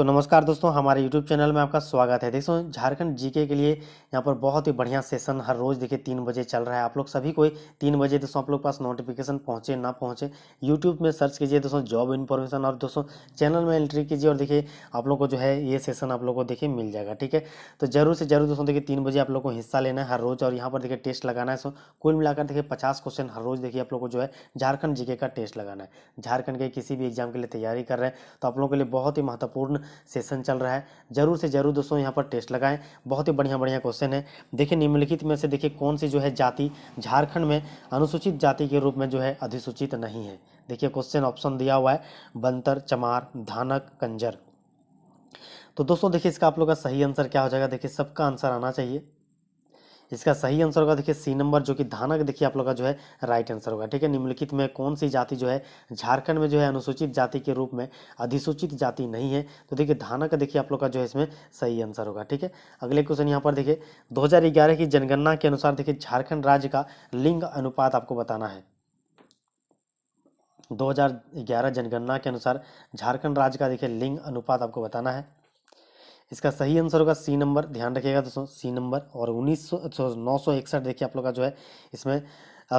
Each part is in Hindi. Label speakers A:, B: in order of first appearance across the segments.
A: तो नमस्कार दोस्तों हमारे YouTube चैनल में आपका स्वागत है देखो झारखंड जीके के लिए यहाँ पर बहुत ही बढ़िया सेशन हर रोज़ देखिए तीन बजे चल रहा है आप लोग सभी कोई तीन बजे दोस्तों आप लोग पास नोटिफिकेशन पहुँचे ना पहुँचे YouTube में सर्च कीजिए दोस्तों जॉब इन्फॉर्मेशन और दोस्तों चैनल में एंट्री कीजिए और देखिए आप लोग को जो है ये सेशन आप लोग को देखिए मिल जाएगा ठीक है तो जरूर से जरूर दोस्तों देखिए तीन बजे आप लोग को हिस्सा लेना है हर रोज़ और यहाँ पर देखिए टेस्ट लगाना है कुल मिलाकर देखिए पचास क्वेश्चन हर रोज़ देखिए आप लोग को जो है झारखंड जी का टेस्ट लगाना है झारखंड के किसी भी एग्जाम के लिए तैयारी कर रहे हैं तो आप लोगों के लिए बहुत ही महत्वपूर्ण सेशन चल रहा है ज़रूर से ज़रूर दोस्तों यहाँ पर टेस्ट लगाएं बहुत ही बढ़िया बढ़िया क्वेश्चन है देखिए निम्नलिखित में से देखिए कौन सी जो है जाति झारखंड में अनुसूचित जाति के रूप में जो है अधिसूचित नहीं है देखिए क्वेश्चन ऑप्शन दिया हुआ है बंतर चमार धानक कंजर तो दोस्तों देखिए इसका आप लोग का सही आंसर क्या हो जाएगा देखिए सबका आंसर आना चाहिए इसका सही आंसर होगा देखिए सी नंबर जो कि धानक देखिए आप लोग का जो है राइट आंसर होगा ठीक है निम्नलिखित में कौन सी जाति जो है झारखंड में जो है अनुसूचित जाति के रूप में अधिसूचित जाति नहीं है तो देखिए धानक देखिए आप लोग का जो है इसमें सही आंसर होगा ठीक है अगले क्वेश्चन यहाँ पर देखिए दो की जनगणना के अनुसार देखिए झारखंड राज्य का लिंग अनुपात आपको बताना है 2011 जनगणना के अनुसार झारखंड राज्य का देखिए लिंग अनुपात आपको बताना है इसका सही आंसर होगा सी नंबर ध्यान रखिएगा दोस्तों सी नंबर और उन्नीस सौ नौ सौ इकसठ देखिए आप लोग का जो है इसमें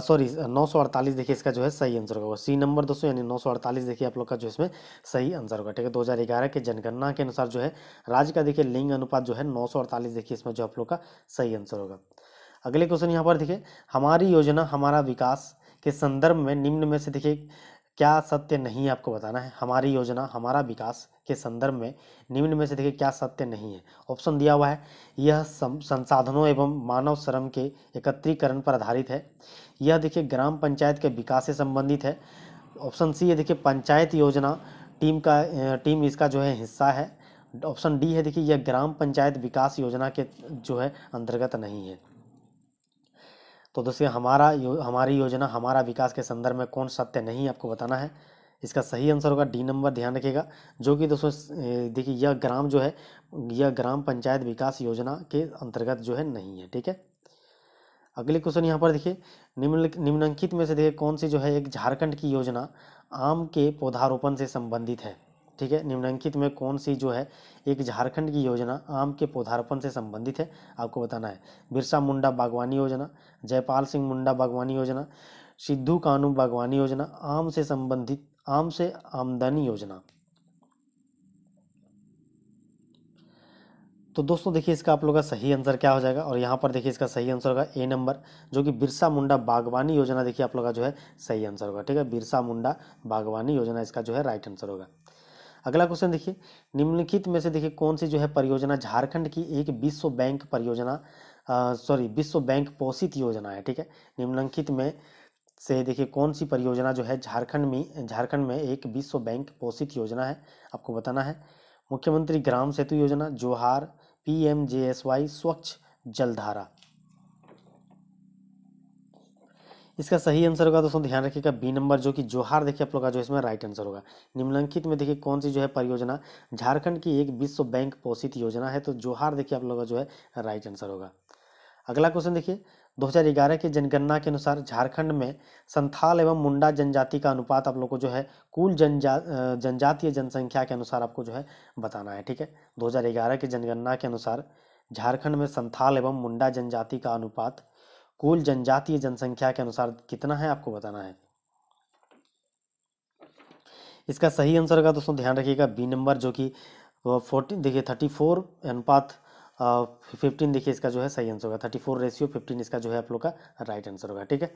A: सॉरी नौ सौ अड़तालीस देखिए इसका जो है सही आंसर होगा सी नंबर दोस्तों यानी नौ सौ अड़तालीस देखिए आप लोग का जो इसमें सही आंसर होगा ठीक है दो हज़ार ग्यारह के जनगणना के अनुसार जो है राज्य का देखिए लिंग अनुपात जो है नौ सौ अड़तालीस देखिए इसमें जो आप लोग का सही आंसर होगा अगले क्वेश्चन यहाँ पर देखिए हमारी योजना हमारा विकास के संदर्भ में निम्न में से देखिए क्या सत्य नहीं है आपको बताना है हमारी योजना हमारा विकास के संदर्भ में निम्न में से देखिए क्या सत्य नहीं है ऑप्शन दिया हुआ है यह संसाधनों एवं मानव श्रम के एकत्रीकरण पर आधारित है यह देखिए ग्राम पंचायत के विकास से संबंधित है ऑप्शन सी है देखिए पंचायत योजना टीम का टीम इसका जो है हिस्सा है ऑप्शन डी है देखिए यह ग्राम पंचायत विकास योजना के जो है अंतर्गत नहीं है तो दोस्तों हमारा यो, हमारी योजना हमारा विकास के संदर्भ में कौन सत्य नहीं आपको बताना है इसका सही आंसर होगा डी नंबर ध्यान रखिएगा जो कि दोस्तों देखिए यह ग्राम जो है यह ग्राम पंचायत विकास योजना के अंतर्गत जो है नहीं है ठीक है अगले क्वेश्चन यहाँ पर देखिए निम्न निम्नलिखित में से देखिए कौन सी जो है एक झारखंड की योजना आम के पौधारोपण से संबंधित है ठीक है निम्नांकित में कौन सी जो है एक झारखंड की योजना आम के पौधारोपण से संबंधित है आपको बताना है बिरसा मुंडा बागवानी योजना जयपाल सिंह मुंडा बागवानी योजना सिद्धू कानू बागवानी योजना आम से संबंधित आम से आमदनी योजना तो दोस्तों देखिए इसका आप लोग का सही आंसर क्या हो जाएगा और यहाँ पर देखिए इसका सही आंसर होगा ए नंबर जो कि बिरसा मुंडा बागवानी योजना देखिए आप लोग का जो है सही आंसर होगा ठीक है बिरसा मुंडा बागवानी योजना इसका जो है राइट आंसर होगा अगला क्वेश्चन देखिए निम्नलिखित में से देखिए कौन सी जो है परियोजना झारखंड की एक विश्व बैंक परियोजना सॉरी विश्व बैंक पोषित योजना है ठीक है निम्नलिखित में से देखिए कौन सी परियोजना जो है झारखंड में झारखंड में एक विश्व बैंक पोषित योजना है आपको बताना है मुख्यमंत्री ग्राम Setu Yojana Johar P M J S Y Swachh Jaldhara इसका सही आंसर होगा दोस्तों ध्यान रखिएगा बी नंबर जो कि जोहार देखिए आप लोग का जो इसमें राइट आंसर होगा निम्नलिखित में देखिए कौन सी जो है परियोजना झारखंड की एक विश्व बैंक पोषित योजना है तो जोहार देखिए आप लोग का जो है राइट आंसर होगा अगला क्वेश्चन देखिए 2011 के जनगणना के अनुसार झारखंड में संथाल एवं मुंडा जनजाति का अनुपात आप लोग को जो है कुल जनजा जनजातीय जनसंख्या के अनुसार आपको जो है बताना है ठीक है 2011 के जनगणना के अनुसार झारखंड में संथाल एवं मुंडा जनजाति का अनुपात कुल जनजातीय जनसंख्या के अनुसार कितना है आपको बताना है इसका सही आंसर होगा दोस्तों ध्यान रखिएगा बी नंबर जो कि फोर्टीन देखिए थर्टी फोर अनुपात फिफ्टीन देखिए इसका जो है सही आंसर होगा थर्टी फोर रेशियो फिफ्टीन इसका जो है आप लोग का राइट आंसर होगा ठीक है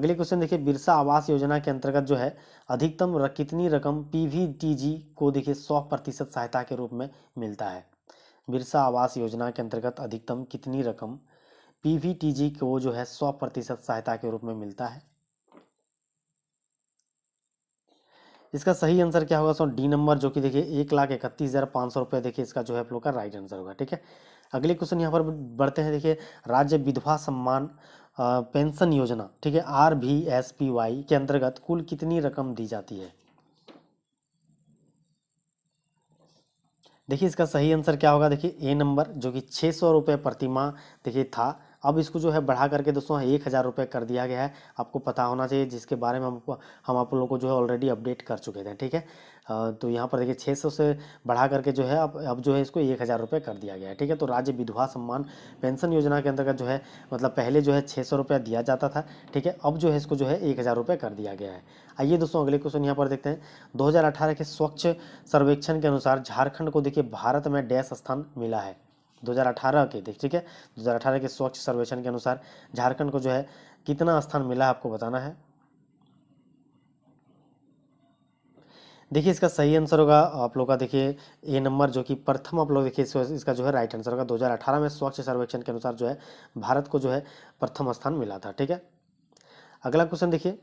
A: अगले क्वेश्चन देखिए बिरसा आवास योजना के अंतर्गत जो है अधिकतम र, कितनी रकम पी को देखिए सौ प्रतिशत सहायता के रूप में मिलता है बिरसा आवास योजना के अंतर्गत अधिकतम कितनी रकम पीवीटीजी को जो है सौ प्रतिशत सहायता के रूप में मिलता है इसका सही आंसर क्या होगा सो डी नंबर जो कि देखिए एक लाख इकतीस हज़ार पाँच सौ रुपये देखिए इसका जो है आप लोग का राइट आंसर होगा ठीक है अगले क्वेश्चन यहाँ पर बढ़ते हैं देखिए राज्य विधवा सम्मान पेंशन योजना ठीक है आर भी एस पी वाई के अंतर्गत कुल कितनी रकम दी जाती है देखिए इसका सही आंसर क्या होगा देखिए ए नंबर जो कि छः सौ रुपये प्रतिमा देखिए था अब इसको जो है बढ़ा करके दोस्तों एक हज़ार रुपये कर दिया गया है आपको पता होना चाहिए जिसके बारे में हमको हम आप लोगों को जो है ऑलरेडी अपडेट कर चुके थे ठीक है तो यहाँ पर देखिए छः सौ से बढ़ा करके जो है अब अब जो है इसको एक हज़ार रुपये कर दिया गया है ठीक है तो राज्य विधवा सम्मान पेंशन योजना के अंतर्गत जो है मतलब पहले जो है छः सौ रुपया दिया जाता था ठीक है अब जो है इसको जो है एक हज़ार रुपये कर दिया गया है आइए दोस्तों अगले क्वेश्चन यहाँ पर देखते हैं दो के स्वच्छ सर्वेक्षण के अनुसार झारखंड को देखिए भारत में डैश स्थान मिला है 2018 के देख ठीक है 2018 के स्वच्छ सर्वेक्षण के अनुसार झारखंड को जो है कितना स्थान मिला आपको बताना है देखिए इसका सही आंसर होगा आप लोग का देखिए ए नंबर जो कि प्रथम आप लोग देखिए इसका जो है राइट आंसर होगा 2018 में स्वच्छ सर्वेक्षण के अनुसार जो है भारत को जो है प्रथम स्थान मिला था ठीक है अगला क्वेश्चन देखिए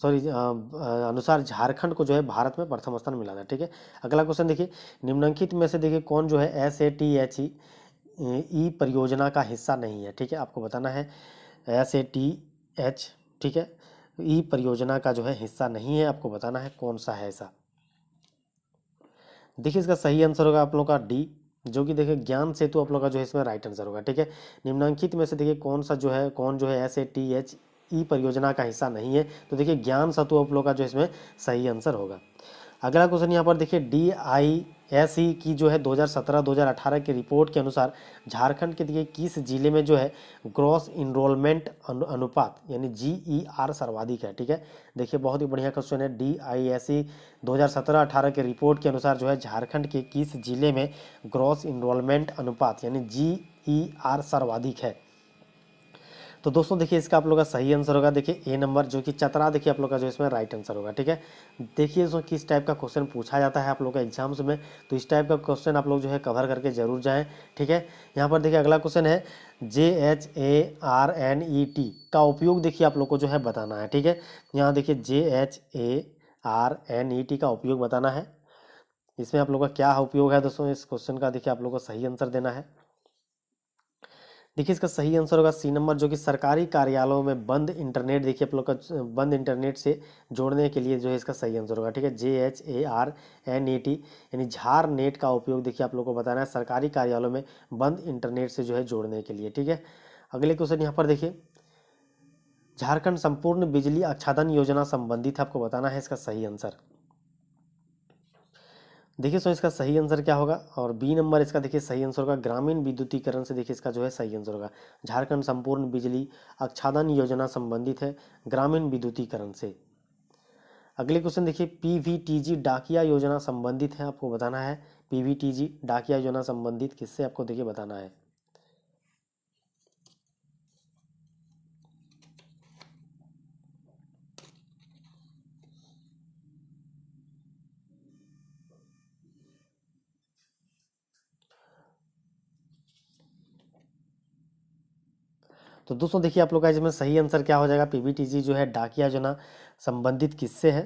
A: सॉरी अनुसार झारखंड को जो है भारत में प्रथम स्थान मिला था ठीक है अगला क्वेश्चन देखिए निम्नलिखित में से देखिए कौन जो है S A T H E E परियोजना का हिस्सा नहीं है ठीक है आपको बताना है एस ए टी एच ठीक है ई e परियोजना का जो है हिस्सा नहीं है आपको बताना है कौन सा है ऐसा देखिए इसका सही आंसर होगा आप लोग का डी जो कि देखिए ज्ञान सेतु आप लोग का जो है इसमें राइट आंसर होगा ठीक है निम्नांकित में से देखिए कौन सा जो है कौन जो है S A T H E परियोजना का हिस्सा नहीं है तो देखिए ज्ञान सतु उपलो का जो इसमें सही आंसर होगा अगला क्वेश्चन यहाँ पर देखिए डी आई एस ई की जो है 2017-2018 की रिपोर्ट के अनुसार झारखंड के देखिए किस जिले में जो है ग्रॉस इनरोलमेंट अनु, अनुपात यानी जी ई आर सर्वाधिक है ठीक है देखिए बहुत ही बढ़िया क्वेश्चन है डी आई एस ई 2017-18 के रिपोर्ट के अनुसार जो है झारखंड के किस जिले में ग्रॉस इनरोलमेंट अनुपात यानी जी ई आर सर्वाधिक है तो दोस्तों देखिए इसका आप लोग का सही आंसर होगा देखिए ए नंबर जो कि चतरा देखिए आप लोग का जो इसमें राइट आंसर होगा ठीक है देखिए दोस्तों किस टाइप का क्वेश्चन पूछा जाता है आप लोग का एग्जाम्स में तो इस टाइप का क्वेश्चन आप लोग जो है कवर करके जरूर जाएँ ठीक है यहाँ पर देखिए अगला क्वेश्चन है J H A R N E T का उपयोग देखिए आप लोग को जो है बताना है ठीक है यहाँ देखिए J H A R N E T का उपयोग बताना है इसमें आप लोग का क्या उपयोग है दोस्तों इस क्वेश्चन का देखिए आप लोग को सही आंसर देना है देखिए इसका सही आंसर होगा सी नंबर जो कि सरकारी कार्यालयों में बंद इंटरनेट देखिए आप लोग का बंद इंटरनेट से जोड़ने के लिए जो है इसका सही आंसर होगा ठीक है J H A R N A T यानी झार नेट का उपयोग देखिए आप लोग को बताना है सरकारी कार्यालयों में बंद इंटरनेट से जो है जोड़ने के लिए ठीक है अगले क्वेश्चन यहाँ पर देखिए झारखंड संपूर्ण बिजली आच्छादन योजना संबंधित आपको बताना है इसका सही आंसर देखिए सो इसका सही आंसर क्या होगा और बी नंबर इसका देखिए सही आंसर होगा ग्रामीण विद्युतीकरण से देखिए इसका जो है सही आंसर होगा झारखंड संपूर्ण बिजली अक्षादन योजना संबंधित है ग्रामीण विद्युतीकरण से अगले क्वेश्चन देखिए पीवीटीजी डाकिया योजना संबंधित है आपको बताना है पीवीटीजी डाकिया योजना संबंधित किससे आपको देखिए बताना है तो दोस्तों देखिए आप लोग का इसमें सही आंसर क्या हो जाएगा पीबीटीजी जो है डाकिया जना संबंधित किससे है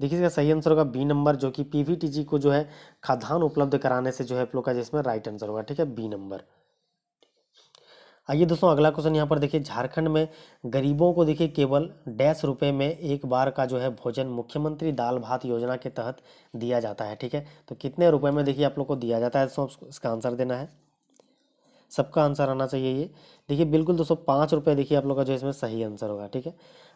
A: देखिए इसका सही आंसर होगा बी नंबर जो कि पीवीटीजी को जो है खाद्यान्न उपलब्ध कराने से जो है आप लोग का जिसमें राइट आंसर होगा ठीक है बी नंबर आइए दोस्तों अगला क्वेश्चन यहाँ पर देखिए झारखंड में गरीबों को देखिए केवल डैश रुपए में एक बार का जो है भोजन मुख्यमंत्री दाल भात योजना के तहत दिया जाता है ठीक है तो कितने रुपए में देखिए आप लोग को दिया जाता है दोस्तों इसका आंसर देना है सबका आंसर आना चाहिए ये देखिए बिल्कुल दोस्तों पाँच रुपये देखिए आप लोग का जो इसमें सही आंसर होगा ठीक है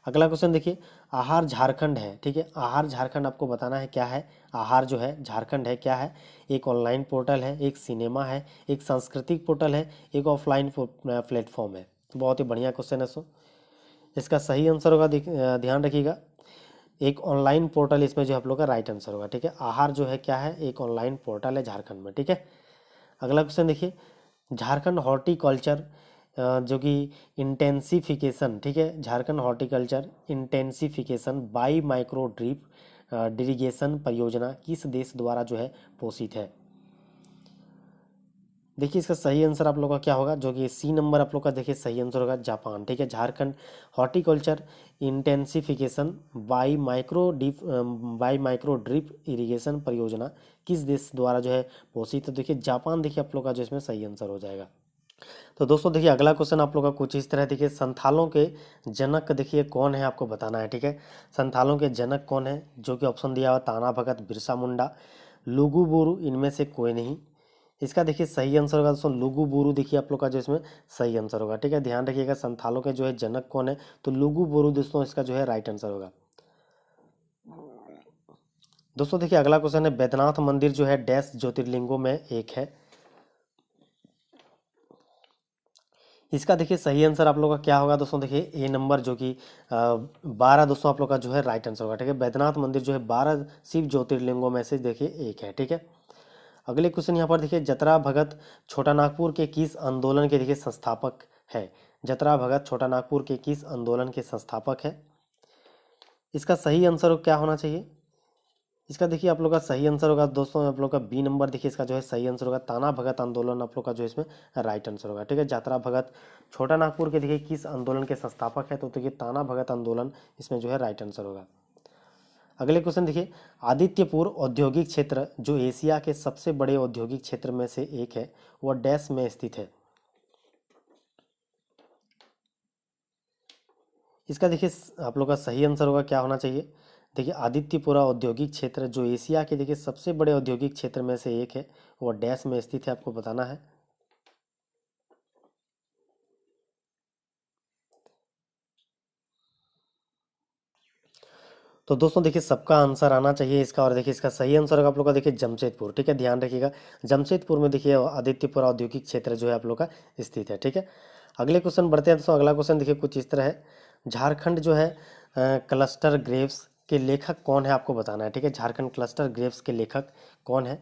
A: अगला क्वेश्चन देखिए आहार झारखंड है ठीक है आहार झारखंड आपको बताना है क्या है आहार जो है झारखंड है क्या है एक ऑनलाइन पोर्टल है एक सिनेमा है एक सांस्कृतिक पोर्टल है एक ऑफलाइन प्लेटफॉर्म है बहुत ही बढ़िया क्वेश्चन है सो इसका सही आंसर होगा ध्यान रखिएगा एक ऑनलाइन पोर्टल इसमें जो आप लोग का राइट आंसर होगा ठीक है आहार जो है क्या है एक ऑनलाइन पोर्टल है झारखंड में ठीक है अगला क्वेश्चन देखिए झारखंड हॉर्टिकल्चर जो कि इंटेंसिफिकेशन ठीक है Jharkhand horticulture intensification by micro drip irrigation परियोजना किस देश द्वारा जो है पोषित है देखिए इसका सही आंसर आप लोग का क्या होगा जो कि सी नंबर आप लोग का देखिए सही आंसर होगा जापान ठीक है Jharkhand horticulture intensification by micro dip by micro drip irrigation परियोजना किस देश द्वारा जो है पोषित तो देखिए जापान देखिए आप लोग का जो इसमें सही आंसर हो जाएगा तो दोस्तों देखिए अगला क्वेश्चन आप लोग का कुछ इस तरह देखिए संथालों के जनक देखिए कौन है आपको बताना है ठीक है संथालों के जनक कौन है जो कि ऑप्शन दिया हुआ ताना भगत बिरसा मुंडा लुगुबुरु इनमें से कोई नहीं इसका देखिए सही आंसर होगा दोस्तों लुगु बोरू देखिए आप लोग का जो इसमें सही आंसर होगा ठीक है ध्यान रखिएगा संथालों के जो है जनक कौन है तो लुगु बोरू दोस्तों इसका जो है राइट आंसर होगा दोस्तों देखिए अगला क्वेश्चन है बैद्यनाथ मंदिर जो है डैश ज्योतिर्लिंगों में एक है इसका देखिए सही आंसर आप लोग का क्या होगा दोस्तों देखिए ए नंबर जो कि बारह दोस्तों आप लोग का जो है राइट आंसर होगा ठीक है बैद्यनाथ मंदिर जो है बारह शिव ज्योतिर्लिंगों में से देखिए एक है ठीक है अगले क्वेश्चन यहाँ पर देखिए जतरा भगत छोटा नागपुर के किस आंदोलन के देखिए संस्थापक है जतरा भगत छोटा नागपुर के किस आंदोलन के संस्थापक है इसका सही आंसर क्या होना चाहिए इसका देखिए आप लोग का सही आंसर होगा दोस्तों आप लोग का बी नंबर देखिए इसका जो है सही आंसर होगा ताना भगत आंदोलन आप लोग का जो इसमें राइट आंसर होगा ठीक है जात्रा भगत छोटा नागपुर के देखिए किस आंदोलन के संस्थापक है तो देखिए ताना भगत आंदोलन इसमें जो है राइट आंसर होगा अगले क्वेश्चन देखिए आदित्यपुर औद्योगिक क्षेत्र जो एशिया के सबसे बड़े औद्योगिक क्षेत्र में से एक है वह डैश में स्थित है इसका देखिए आप लोग का सही आंसर होगा क्या होना चाहिए देखिए आदित्यपुरा औद्योगिक क्षेत्र जो एशिया के देखिए सबसे बड़े औद्योगिक क्षेत्र में से एक है वो डैश में स्थित है आपको बताना है तो दोस्तों देखिए सबका आंसर आना चाहिए इसका और देखिए इसका सही आंसर होगा आप लोग का देखिए जमशेदपुर ठीक है ध्यान रखिएगा जमशेदपुर में देखिए आदित्यपुरा औद्योगिक क्षेत्र जो है आप लोग का स्थित है ठीक है अगले क्वेश्चन बढ़ते हैं दोस्तों अगला क्वेश्चन देखिए कुछ इस तरह है झारखंड जो है क्लस्टर ग्रेव्स के लेखक कौन है आपको बताना है ठीक है झारखंड क्लस्टर ग्रेप्स के लेखक कौन है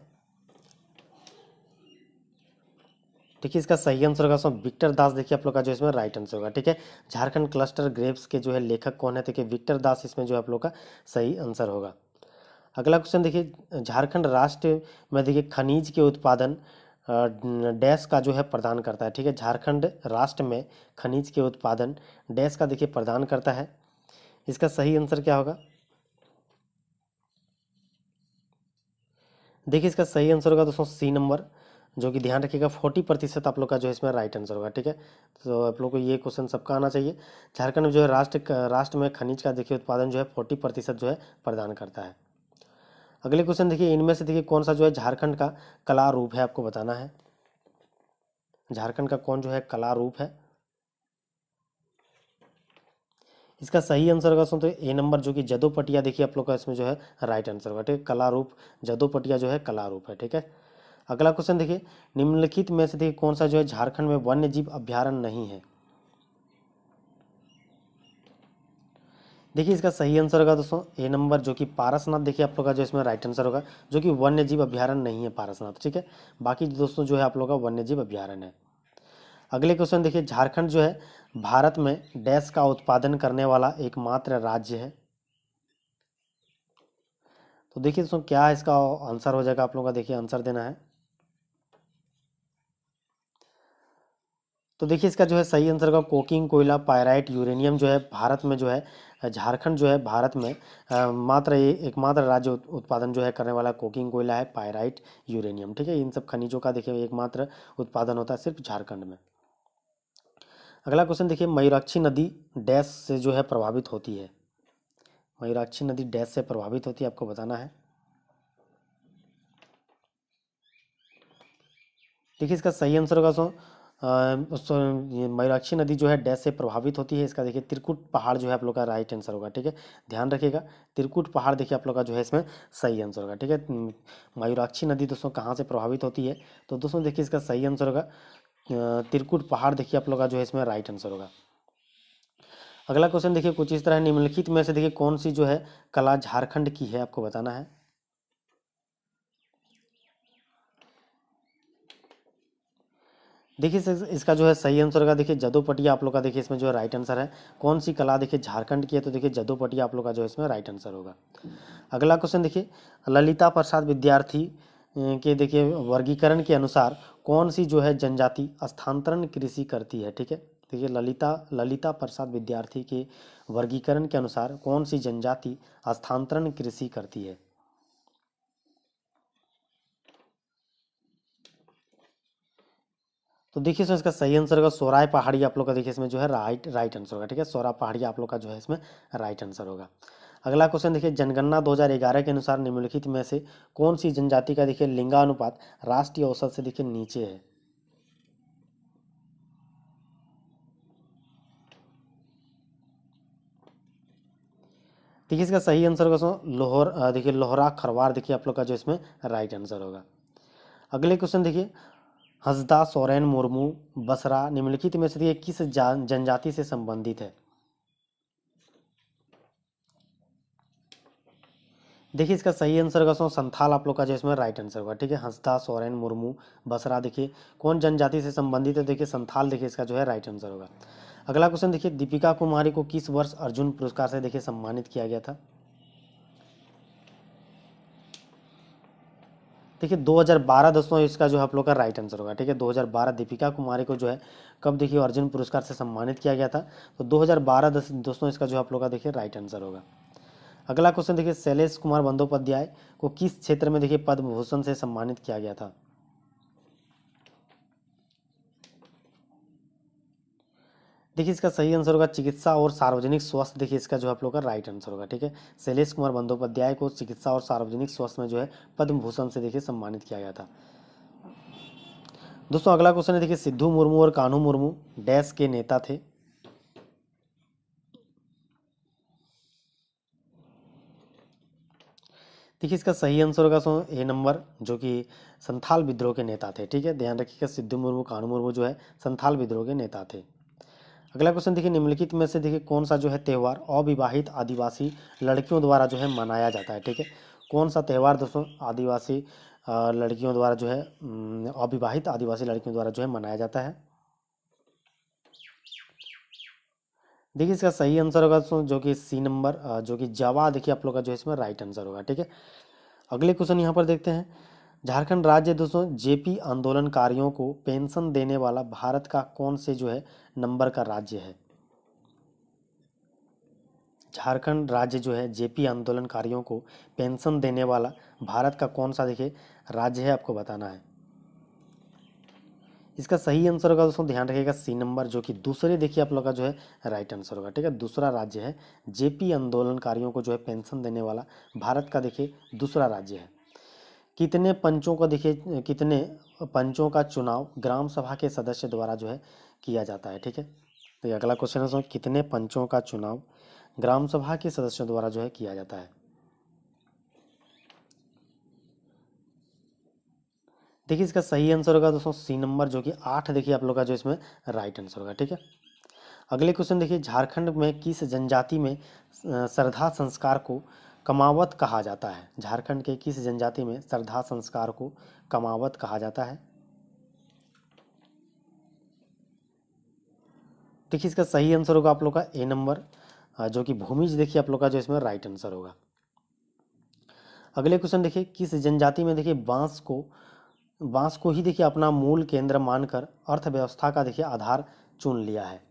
A: ठीक है इसका सही आंसर होगा इसमें विक्टर दास देखिए आप लोग का जो इसमें राइट आंसर होगा ठीक है झारखंड क्लस्टर ग्रेप्स के जो है लेखक कौन है देखिए विक्टर दास इसमें जो है आप लोग का सही आंसर होगा अगला क्वेश्चन देखिए झारखंड राष्ट्र में देखिए खनिज के उत्पादन डैश का जो है प्रदान करता है ठीक है झारखंड राष्ट्र में खनिज के उत्पादन डैश का देखिए प्रदान करता है इसका सही आंसर क्या होगा देखिए इसका सही आंसर होगा दोस्तों सी नंबर जो कि ध्यान रखिएगा फोर्टी प्रतिशत आप लोग का जो है इसमें राइट आंसर होगा ठीक है तो आप लोग को ये क्वेश्चन सबका आना चाहिए झारखंड में जो है राष्ट्र राष्ट्र में खनिज का देखिए उत्पादन जो है फोर्टी प्रतिशत जो है प्रदान करता है अगले क्वेश्चन देखिए इनमें से देखिए कौन सा जो है झारखंड का कला रूप है आपको बताना है झारखंड का कौन जो है कला रूप है इसका सही आंसर होगा सुनते ए नंबर जो कि जदोपटिया देखिए आप लोग का इसमें जो है राइट आंसर होगा ठीक है कला रूप जो है कला रूप है ठीक है अगला क्वेश्चन देखिए निम्नलिखित में से देखिए कौन सा जो है झारखंड में वन्य जीव अभ्यारण नहीं है देखिए इसका सही आंसर होगा दोस्तों ए नंबर जो कि पारसनाथ देखिए आप लोग का जो इसमें राइट आंसर होगा जो कि वन्य जीव अभ्यारण नहीं है पारसनाथ ठीक है बाकी दोस्तों जो है आप लोग का वन्य जीव अभ्यारण है अगले क्वेश्चन देखिए झारखंड जो है भारत में डैश का उत्पादन करने वाला एकमात्र राज्य है तो देखिए दोस्तों क्या इसका आंसर हो जाएगा आप लोगों का देखिए आंसर देना है तो देखिए इसका जो है सही आंसर का कोकिंग कोयला पायराइट यूरेनियम जो है भारत में जो है झारखंड जो है भारत में मात्र मात्र एकमात्र राज्य उत्पादन जो है करने वाला कोकिंग कोयला है पायराइट यूरेनियम ठीक है इन सब खनिजों का देखिए एकमात्र उत्पादन होता है सिर्फ झारखंड में अगला क्वेश्चन देखिए मयूराक्षी नदी डैश से जो है प्रभावित होती है मयूराक्षी नदी डैश से प्रभावित होती है आपको बताना है देखिए इसका सही आंसर होगा सो मयूराक्षी नदी जो है डैश से प्रभावित होती है इसका देखिए त्रिकुट पहाड़ जो है आप लोग का राइट आंसर होगा ठीक है ध्यान रखिएगा त्रिकुट पहाड़ देखिए आप लोग का जो है इसमें सही आंसर होगा ठीक है मयूराक्षी नदी दोस्तों कहाँ से प्रभावित होती है तो दोस्तों देखिए इसका सही आंसर होगा त्रिकुट पहाड़ देखिए आप लोग का जो है इसमें राइट आंसर होगा अगला क्वेश्चन देखिए कुछ इस तरह निम्नलिखित में से देखिए कौन सी जो है कला झारखंड की है आपको बताना है देखिए इसका जो है सही आंसर होगा देखिए जदोपटिया आप लोग का देखिए इसमें जो है राइट आंसर है कौन सी कला देखिए झारखंड की है तो देखिए जदोपटिया आप लोग का जो है इसमें राइट आंसर होगा अगला क्वेश्चन देखिए ललिता प्रसाद विद्यार्थी के देखिए वर्गीकरण के अनुसार कौन सी जो है जनजाति स्थानांतरण कृषि करती है ठीक है देखिए ललिता ललिता प्रसाद विद्यार्थी के वर्गीकरण के अनुसार कौन सी जनजाति स्थानांतरण कृषि करती है तो देखिए इसमें इसका सही आंसर होगा सोराय पहाड़ी आप लोग का देखिए इसमें जो है राइट राइट आंसर होगा ठीक है सोरा पहाड़ी आप लोग का जो है इसमें राइट आंसर होगा अगला क्वेश्चन देखिए जनगणना 2011 के अनुसार निम्नलिखित में से कौन सी जनजाति का देखिए लिंगानुपात राष्ट्रीय औसत से देखिए नीचे है देखिए इसका सही आंसर होगा लोहर देखिए लोहरा खरवार देखिए आप लोग का जो इसमें राइट आंसर होगा अगले क्वेश्चन देखिए हजदा सोरेन मुर्मू बसरा निम्नलिखित में से किस जनजाति से संबंधित है देखिए इसका सही आंसर होगा संथाल आप लोग का जो इसमें राइट आंसर होगा ठीक है हंसदा सोरेन मुर्मू बसरा देखिए कौन जनजाति से संबंधित है देखिए संथाल देखिए इसका जो है राइट आंसर होगा अगला क्वेश्चन देखिए दीपिका कुमारी को किस वर्ष अर्जुन पुरस्कार से देखिए सम्मानित किया गया था देखिए 2012 दोस्तों इसका जो आप लोग का राइट आंसर होगा ठीक है 2012 दीपिका कुमारी को जो है कब देखिए अर्जुन पुरस्कार से सम्मानित किया गया था तो 2012 दोस्तों इसका जो आप लोग का देखिए राइट आंसर होगा अगला क्वेश्चन देखिए शैलेश कुमार बंदोपाध्याय को किस क्षेत्र में देखिए पद्म भूषण से सम्मानित किया गया था देखिए इसका सही आंसर होगा चिकित्सा और सार्वजनिक स्वास्थ्य देखिए इसका जो आप लोग का राइट आंसर होगा ठीक है शैलेश कुमार बंदोपाध्याय को चिकित्सा और सार्वजनिक स्वास्थ्य में जो है पद्म भूषण से देखिए सम्मानित किया गया था दोस्तों अगला क्वेश्चन है देखिए सिद्धू मुर्मू और कानू मुर्मू डैश के नेता थे देखिए इसका सही आंसर होगा सो ए नंबर जो कि संथाल विद्रोह के नेता थे ठीक है ध्यान रखिएगा सिद्धू मुर्मू कानू मुर्मू जो है संथाल विद्रोह के नेता थे अगला क्वेश्चन देखिए निम्नलिखित में से देखिए कौन सा जो है त्यौहार अविवाहित आदिवासी लड़कियों द्वारा जो है मनाया जाता है ठीक है कौन सा त्यौहार दोस्तों आदिवासी लड़कियों द्वारा जो है अविवाहित आदिवासी लड़कियों द्वारा जो है मनाया जाता है देखिए इसका सही आंसर होगा दोस्तों जो कि सी नंबर जो कि जवा देखिए आप लोग का जो है इसमें राइट आंसर होगा ठीक है अगले क्वेश्चन यहाँ पर देखते हैं झारखंड राज्य दोस्तों जेपी आंदोलनकारियों को पेंशन देने वाला भारत का कौन से जो है नंबर का राज्य है झारखंड राज्य जो है जेपी आंदोलनकारियों को पेंशन देने वाला भारत का कौन सा देखिए राज्य है आपको बताना है इसका सही आंसर होगा दोस्तों ध्यान रखिएगा सी नंबर जो कि दूसरे देखिए आप लोग का जो है राइट आंसर होगा ठीक है दूसरा राज्य है जेपी आंदोलनकारियों को जो है पेंशन देने वाला भारत का देखिए दूसरा राज्य है कितने पंचों का देखिए कितने पंचों का चुनाव ग्राम सभा के सदस्य द्वारा जो है किया जाता है ठीक है तो अगला क्वेश्चन है कितने पंचों का चुनाव ग्राम सभा के सदस्यों द्वारा जो है किया जाता है देखिए इसका सही आंसर होगा दोस्तों सी नंबर जो कि आठ देखिए आप लोग का जो इसमें राइट आंसर होगा ठीक है अगले क्वेश्चन देखिए झारखंड में किस जनजाति में श्रद्धा संस्कार को कमावत कहा जाता है झारखंड के किस जनजाति में श्रद्धा संस्कार को कमावत कहा जाता है देखिए इसका सही आंसर होगा आप लोग का ए नंबर जो कि भूमिज देखिए आप लोग का जो इसमें राइट आंसर होगा अगले क्वेश्चन देखिए किस जनजाति में देखिए बांस को बांस को ही देखिए अपना मूल केंद्र मानकर अर्थव्यवस्था का देखिए आधार चुन लिया है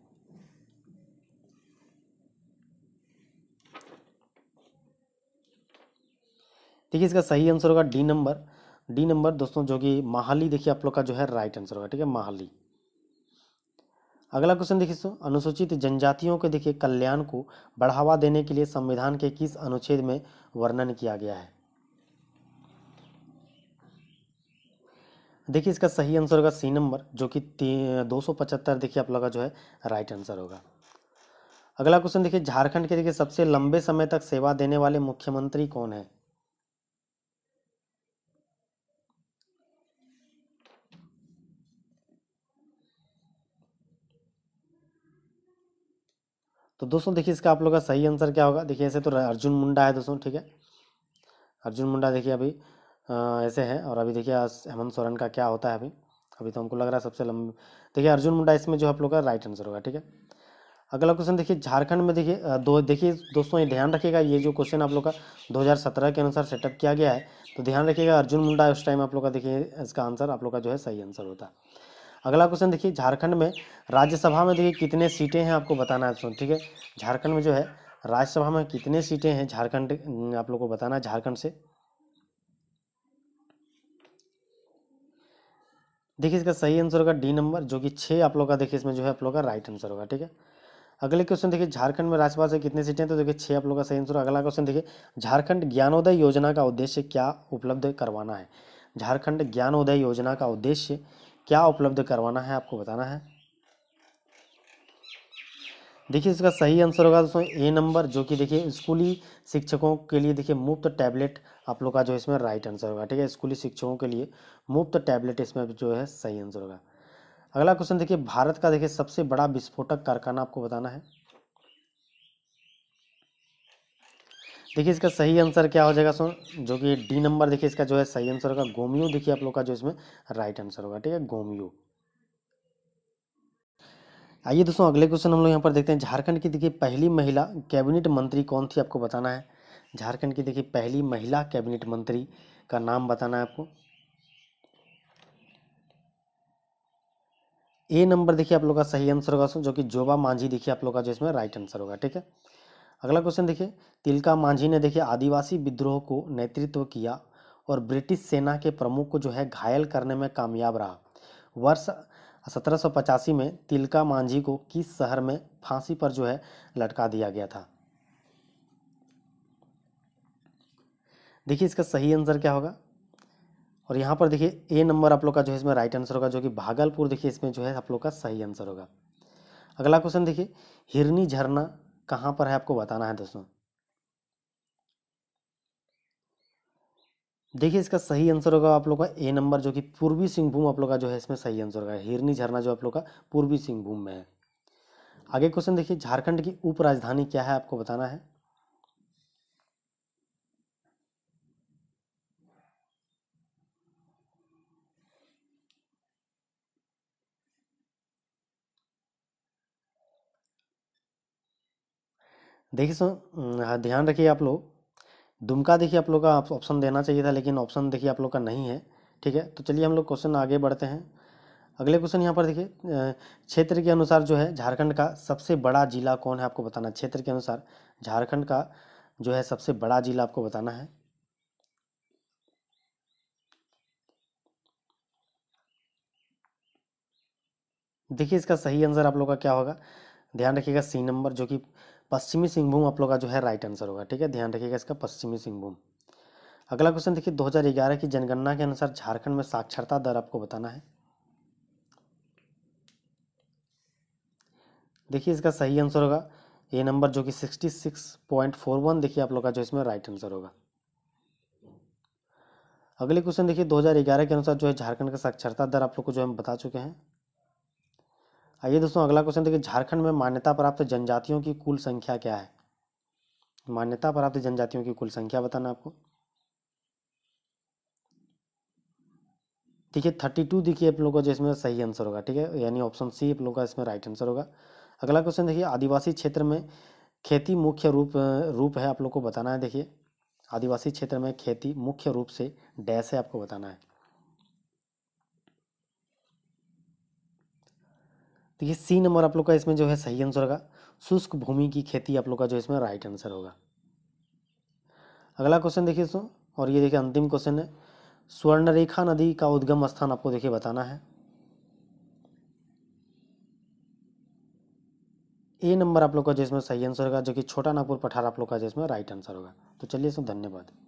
A: ठीक है इसका सही आंसर होगा डी नंबर डी नंबर दोस्तों जो कि माहाली देखिए आप लोग का जो है राइट आंसर होगा ठीक है माहाली अगला क्वेश्चन देखिए दोस्तों अनुसूचित जनजातियों के देखिए कल्याण को बढ़ावा देने के लिए संविधान के किस अनुच्छेद में वर्णन किया गया है देखिए इसका सही आंसर होगा सी नंबर जो कि दो सौ पचहत्तर देखिए आप लोग का जो है राइट आंसर होगा अगला क्वेश्चन देखिए झारखंड के देखिए सबसे लंबे समय तक सेवा देने वाले मुख्यमंत्री कौन है तो दोस्तों देखिए इसका आप लोग का सही आंसर क्या होगा देखिए ऐसे तो अर्जुन मुंडा है दोस्तों ठीक है अर्जुन मुंडा देखिए अभी ऐसे है और अभी देखिए हेमंत सोरेन का क्या होता है अभी अभी तो हमको लग रहा है सबसे लंबी देखिए अर्जुन मुंडा इसमें जो आप लोग का राइट आंसर होगा ठीक है अगला क्वेश्चन देखिए झारखंड में देखिए दो देखिए दोस्तों ये ध्यान रखिएगा ये जो क्वेश्चन आप लोग का 2017 के अनुसार सेटअप किया गया है तो ध्यान रखिएगा अर्जुन मुंडा उस टाइम आप लोग का देखिए इसका आंसर आप लोग का जो है सही आंसर होता है अगला क्वेश्चन देखिए झारखंड में राज्यसभा में देखिए कितने सीटें हैं आपको बताना है ठीक है झारखंड में जो है राज्यसभा में कितने सीटें हैं झारखंड आप लोग को बताना झारखंड से देखिए इसका सही आंसर होगा डी नंबर जो कि छः आप लोग का देखिए इसमें जो है आप लोग का राइट आंसर होगा ठीक है अगले क्वेश्चन देखिए झारखंड में राज्यसभा से कितने सीटें तो देखिए छः आप लोग का सही आंसर अगला क्वेश्चन देखिए झारखंड ज्ञानोदय योजना का उद्देश्य क्या उपलब्ध करवाना है झारखंड ज्ञानोदय योजना का उद्देश्य क्या उपलब्ध करवाना है आपको बताना है देखिए इसका सही आंसर होगा दोस्तों ए नंबर जो कि देखिए स्कूली शिक्षकों के लिए देखिए मुफ्त टैबलेट आप लोग का जो इसमें राइट आंसर होगा ठीक है स्कूली शिक्षकों के लिए मुफ्त टैबलेट इसमें जो है सही आंसर होगा अगला क्वेश्चन देखिए भारत का देखिए सबसे बड़ा विस्फोटक कारखाना आपको बताना है देखिए इसका सही आंसर क्या हो जाएगा सुन जो कि डी नंबर देखिए इसका जो है सही आंसर होगा गोमियो देखिए आप लोग का जो इसमें राइट आंसर होगा ठीक है गोमियो आइए दोस्तों अगले क्वेश्चन हम लोग यहाँ पर देखते हैं झारखंड की देखिए पहली महिला कैबिनेट मंत्री कौन थी आपको बताना है झारखंड की देखिए पहली महिला कैबिनेट मंत्री का नाम बताना है आपको ए नंबर देखिए आप लोग का सही आंसर होगा जो कि जोबा मांझी देखिए आप लोग का जो इसमें राइट आंसर होगा ठीक है अगला क्वेश्चन देखिए तिलका मांझी ने देखिए आदिवासी विद्रोह को नेतृत्व किया और ब्रिटिश सेना के प्रमुख को जो है घायल करने में कामयाब रहा वर्ष सत्रह में तिलका मांझी को किस शहर में फांसी पर जो है लटका दिया गया था देखिए इसका सही आंसर क्या होगा और यहाँ पर देखिए ए नंबर आप लोग का जो है इसमें राइट आंसर होगा जो कि भागलपुर देखिए इसमें जो है आप लोग का सही आंसर होगा अगला क्वेश्चन देखिए हिरनी झरना कहाँ पर है आपको बताना है दोस्तों देखिए इसका सही आंसर होगा आप लोग का ए नंबर जो कि पूर्वी सिंहभूम आप लोग का जो है इसमें सही आंसर होगा हिरनी झरना जो आप लोग का पूर्वी सिंहभूम में है आगे क्वेश्चन देखिए झारखंड की उपराजधानी क्या है आपको बताना है देखिए सर हाँ, ध्यान रखिए आप लोग दुमका देखिए आप लोग का ऑप्शन देना चाहिए था लेकिन ऑप्शन देखिए आप लोग का नहीं है ठीक है तो चलिए हम लोग क्वेश्चन आगे बढ़ते हैं अगले क्वेश्चन यहाँ पर देखिए क्षेत्र के अनुसार जो है झारखंड का सबसे बड़ा जिला कौन है आपको बताना क्षेत्र के अनुसार झारखंड का जो है सबसे बड़ा जिला आपको बताना है देखिए इसका सही आंसर आप लोग का क्या होगा ध्यान रखिएगा सी नंबर जो कि पश्चिमी सिंहभूम आप लोग का जो है राइट आंसर होगा ठीक है ध्यान रखिएगा इसका पश्चिमी सिंहभूम अगला क्वेश्चन देखिए दो की जनगणना के अनुसार झारखंड में साक्षरता दर आपको बताना है देखिए इसका सही आंसर होगा ये नंबर जो कि वन देखिए आप लोग का जो इसमें राइट आंसर होगा अगले क्वेश्चन देखिए दो हजार ग्यारह के अनुसार जो है झारखंड का साक्षरता दर आप लोग को जो हम बता चुके हैं आइए दोस्तों अगला क्वेश्चन देखिए झारखंड में मान्यता प्राप्त जनजातियों की कुल संख्या क्या है मान्यता प्राप्त जनजातियों की कुल संख्या बताना आपको ठीक है थर्टी टू देखिए आप लोगों का जिसमें सही आंसर होगा ठीक है यानी ऑप्शन सी आप लोगों का इसमें राइट आंसर होगा अगला क्वेश्चन देखिए आदिवासी क्षेत्र में खेती मुख्य रूप रूप है आप लोग को बताना है देखिए आदिवासी क्षेत्र में खेती मुख्य रूप से डैश है आपको बताना है तो ये सी नंबर आप लोग का इसमें जो है सही आंसर होगा शुष्क भूमि की खेती आप लोग का जो इसमें राइट आंसर होगा अगला क्वेश्चन देखिए दोस्तों और ये देखिए अंतिम क्वेश्चन है स्वर्णरेखा नदी का उद्गम स्थान आपको देखिए बताना है ए नंबर आप लोग का जो इसमें सही आंसर होगा जो कि छोटा नागपुर पठार आप लोग का जो इसमें राइट आंसर होगा तो चलिए इसमें धन्यवाद